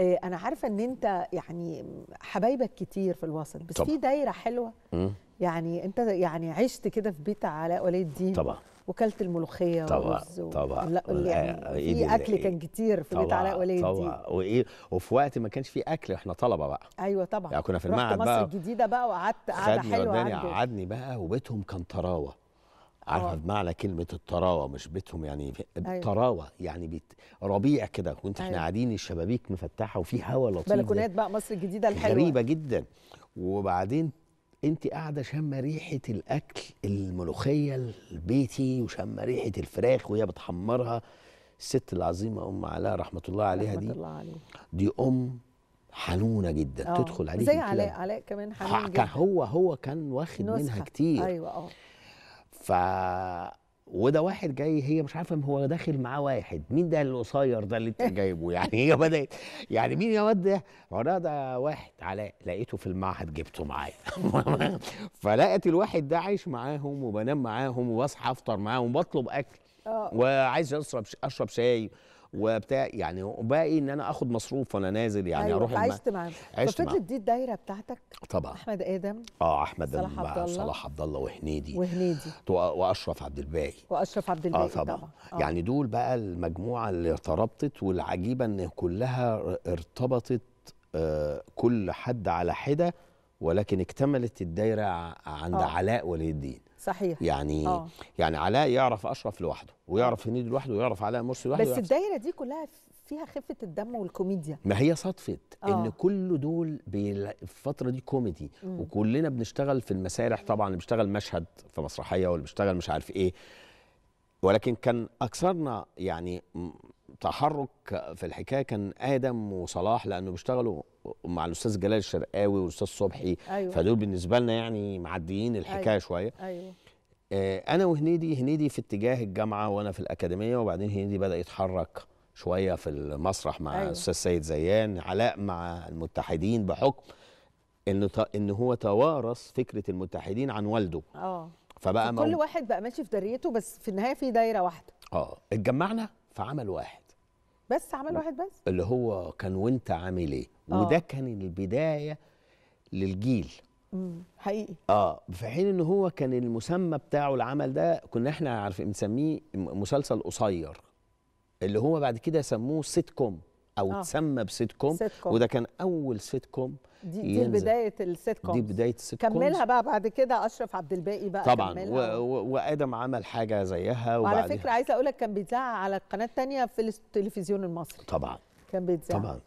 آه، انا عارفه ان انت يعني حبايبك كتير في الوسط بس طبعا. في دايره حلوه مم. يعني انت يعني عشت كده في بيت علاء ولي الدين طبعا وكلت الملوخيه طبعا طبعا لا آه، يعني إيه في اكل إيه، كان كتير في بيت علاء ولي الدين طبعا وايه وفي وقت ما كانش في اكل احنا طلبه بقى ايوه طبعا يعني كنا في المعهد بقى مصر الجديده بقى وقعدت قعده حلوه قعدني بقى وبيتهم كان طراوه عارفه بمعنى كلمه الطراوه مش بيتهم يعني أيوة. الطراوه يعني بيت ربيع كده وانت احنا أيوة. قاعدين الشبابيك مفتحه وفي هواء لطيف بلكونات بقى مصر الجديده الحلوه غريبه جدا وبعدين انت قاعده شامه ريحه الاكل الملوخيه البيتي وشامه ريحه الفراخ وهي بتحمرها الست العظيمه ام علاء رحمه الله عليها رحمة دي الله عليها دي ام حنونه جدا أوه. تدخل عليك زي علاء علاء كمان حنون جدا هو هو كان واخد نسخة. منها كتير ايوه اه ف وده واحد جاي هي مش عارفه هو داخل معاه واحد مين ده القصير ده اللي انت جايبه يعني هي بدات يعني مين يا واد ده هو ده واحد علاء لقيته في المعهد جبته معايا فلقت الواحد ده عايش معاهم وبنام معاهم وبصحى افطر معاهم وبطلب اكل آه. وعايز اشرب اشرب شاي وبتاع يعني وباقي ان انا اخد مصروف وانا نازل يعني أيوة اروح عشت مع عشت مع دي الدايره بتاعتك طبعا احمد ادم اه احمد صلاح عبد الله صلاح عبد الله وهنيدي وهنيدي واشرف عبد الباقي واشرف عبد آه، الباقي اه طبعا, طبعا. آه. يعني دول بقى المجموعه اللي ارتبطت والعجيبه ان كلها ارتبطت آه كل حد على حده ولكن اكتملت الدايره عند أوه. علاء ولي الدين صحيح يعني أوه. يعني علاء يعرف اشرف لوحده ويعرف هنيدي لوحده ويعرف علاء مرسي لوحده بس الدايره دي كلها فيها خفه الدم والكوميديا ما هي صدفه أوه. ان كل دول في الفتره دي كوميدي مم. وكلنا بنشتغل في المسارح طبعا اللي بيشتغل مشهد في مسرحيه واللي بيشتغل مش عارف ايه ولكن كان اكثرنا يعني تحرك في الحكايه كان ادم وصلاح لانه بيشتغلوا مع الاستاذ جلال الشرقاوي والاستاذ صبحي أيوة. فدول بالنسبه لنا يعني معديين الحكايه أيوة. شويه أيوة. آه انا وهنيدي هنيدي في اتجاه الجامعه وانا في الاكاديميه وبعدين هنيدي بدا يتحرك شويه في المسرح مع أيوه. الاستاذ أيوة. سيد زيان علاء مع المتحدين بحكم ان ان هو توارث فكره المتحدين عن والده اه فبقى كل واحد بقى ماشي في دريته بس في النهايه في دايره واحده اه اتجمعنا في عمل واحد بس عمل واحد بس اللي هو كان وانت عامل ايه آه. وده كان البدايه للجيل امم حقيقي اه في حين ان هو كان المسمى بتاعه العمل ده كنا احنا عارفين بنسميه مسلسل قصير اللي هو بعد كده سموه سيت كوم او آه. تسمى بسيت كوم وده كان اول سيت كوم دي, دي بدايه السيت كوم دي بدايه السيت كوم كملها بقى بعد كده اشرف عبد الباقي بقى طبعا و... و... وادم عمل حاجه زيها وعلى فكره عايزه اقول لك كان بيتذاع على القناه الثانيه في التلفزيون المصري طبعا كان بيتذاع طبعا